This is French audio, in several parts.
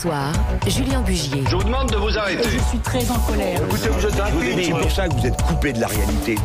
soir, Julien Bugier. Je vous demande de vous arrêter. Je suis très en colère. Écoutez, vous êtes un C'est pour ça que vous êtes coupé de la réalité.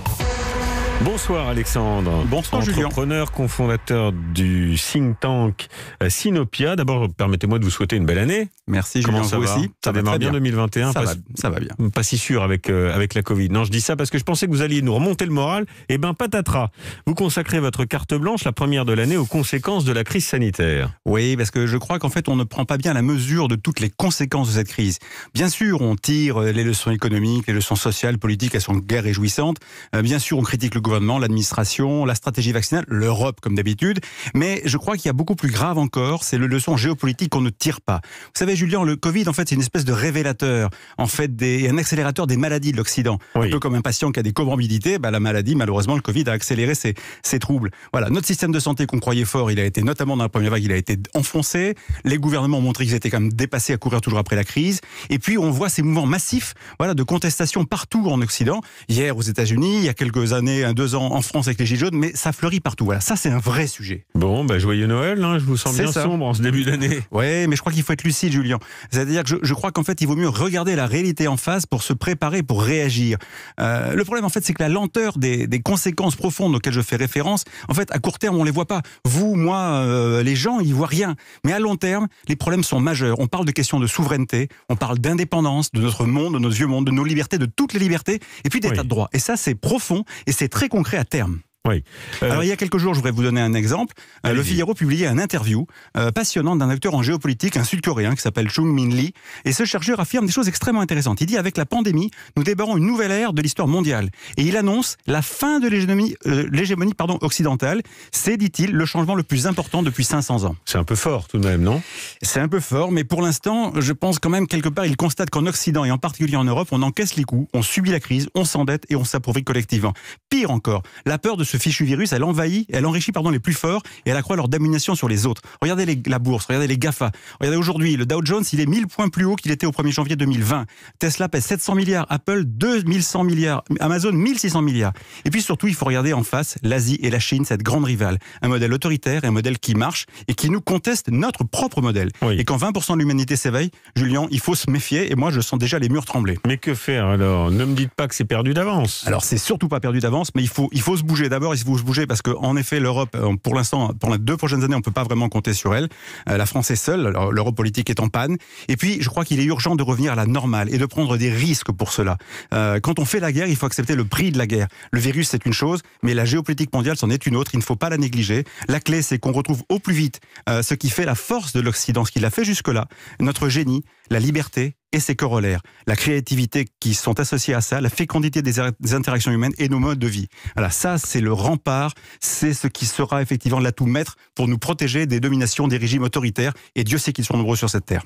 Bonsoir Alexandre. Bonsoir Entrepreneur, cofondateur du think tank euh, Sinopia. D'abord, permettez-moi de vous souhaiter une belle année. Merci je Julien, vous aussi. Ça, va démarre bien 2021. Ça, va, ça, va, bien. Pas si sûr avec, euh, avec la Covid. Non, je dis ça parce que je pensais que vous alliez nous remonter le moral. Eh ben patatras. Vous consacrez votre carte blanche, la première de l'année, aux conséquences de la crise sanitaire. Oui, parce que je crois qu'en fait, on ne prend pas bien la mesure de toutes les conséquences de cette crise. Bien sûr, on tire euh, les leçons économiques, les leçons sociales, politiques, elles sont guère réjouissantes. Bien sûr, on critique le gouvernement, l'administration, la stratégie vaccinale, l'Europe comme d'habitude. Mais je crois qu'il y a beaucoup plus grave encore, c'est le leçon géopolitique qu'on ne tire pas. Vous savez, Julien, le Covid, en fait, c'est une espèce de révélateur, en fait, des, un accélérateur des maladies de l'Occident. Un peu comme un patient qui a des comorbidités, bah, la maladie, malheureusement, le Covid a accéléré ses, troubles. Voilà, notre système de santé qu'on croyait fort, il a été, notamment dans la première vague, il a été enfoncé. Les gouvernements ont montré qu'ils étaient quand même dépassés à courir toujours après la crise. Et puis, on voit ces mouvements massifs voilà, de contestation partout en Occident. Hier, aux États-Unis, il y a quelques années, deux ans en France avec les Gilets jaunes, mais ça fleurit partout. Voilà, ça c'est un vrai sujet. Bon, bah, joyeux Noël, hein, je vous sens bien sombre en ce début d'année. Oui, mais je crois qu'il faut être lucide, Julien. C'est-à-dire que je, crois qu'en fait, il vaut mieux regarder la réalité en face pour se préparer, pour réagir. Euh, le problème, en fait, c'est que la lenteur des, conséquences profondes auxquelles je fais référence, en fait, à court terme, on ne les voit pas. Vous, moi, euh, les gens, ils voient rien. Mais à long terme, les problèmes sont majeurs. On parle de questions de souveraineté, on parle d'indépendance, de notre monde, de nos vieux monde, de nos libertés, de toutes les libertés, et puis d'état de droit Et ça, c'est profond et c'est très concret à terme. Oui. Euh, Alors il y a quelques jours, je voudrais vous donner un exemple. Euh, le Figaro publiait un interview euh, passionnante passionnant d'un acteur en géopolitique, un Sud-Coréen qui s'appelle Chung Min Lee. Et ce chercheur affirme des choses extrêmement intéressantes. Il dit avec la pandémie, nous débarrons une nouvelle ère de l'histoire mondiale. Et il annonce la fin de l'hégémonie pardon occidentale. C'est, dit-il, le changement le plus important depuis 500 ans. C'est un peu fort tout de même, non C'est un peu fort, mais pour l'instant, je pense quand même quelque part, il constate qu'en Occident et en particulier en Europe, on encaisse les coups, on subit la crise, on s'endette et on s'appauvrit collectivement. Pire encore, la peur de fichu virus, elle envahit, elle enrichit pardon, les plus forts et elle accroît leur domination sur les autres. Regardez la bourse, regardez les GAFA. Regardez aujourd'hui, le Dow Jones, il est 1000 points plus haut qu'il était au 1er janvier 2020. Tesla pèse 700 milliards, Apple 2100 milliards, Amazon 1600 milliards. Et puis surtout, il faut regarder en face l'Asie et la Chine, cette grande rivale. Un modèle autoritaire, un modèle qui marche et qui nous conteste notre propre modèle. Et quand 20% de l'humanité s'éveille, Julien, il faut se méfier et moi je sens déjà les murs trembler. Mais que faire alors Ne me dites pas que c'est perdu d'avance. Alors c'est surtout pas perdu d'avance, mais il faut, il faut se bouger d'abord d'abord, il faut se bouger parce qu'en effet, l'Europe, euh, pour l'instant, pour les deux prochaines années, on ne peut pas vraiment compter sur elle. Euh, la France est seule, l'Europe politique est en panne. Et puis, je crois qu'il est urgent de revenir à la normale et de prendre des risques pour cela. Euh, quand on fait la guerre, il faut accepter le prix de la guerre. Le virus, c'est une chose, mais la géopolitique mondiale, c'en est une autre. Il ne faut pas la négliger. La clé, c'est qu'on retrouve au plus vite ce qui fait la force de l'Occident, ce qu'il a fait jusque-là, notre génie, la liberté, et ses corollaires, la créativité qui sont associées à ça, la fécondité des, interactions humaines et nos modes de vie. Voilà, ça c'est le rempart, c'est ce qui sera effectivement l'atout maître pour nous protéger des dominations des régimes autoritaires, et Dieu sait qu'ils sont nombreux sur cette terre.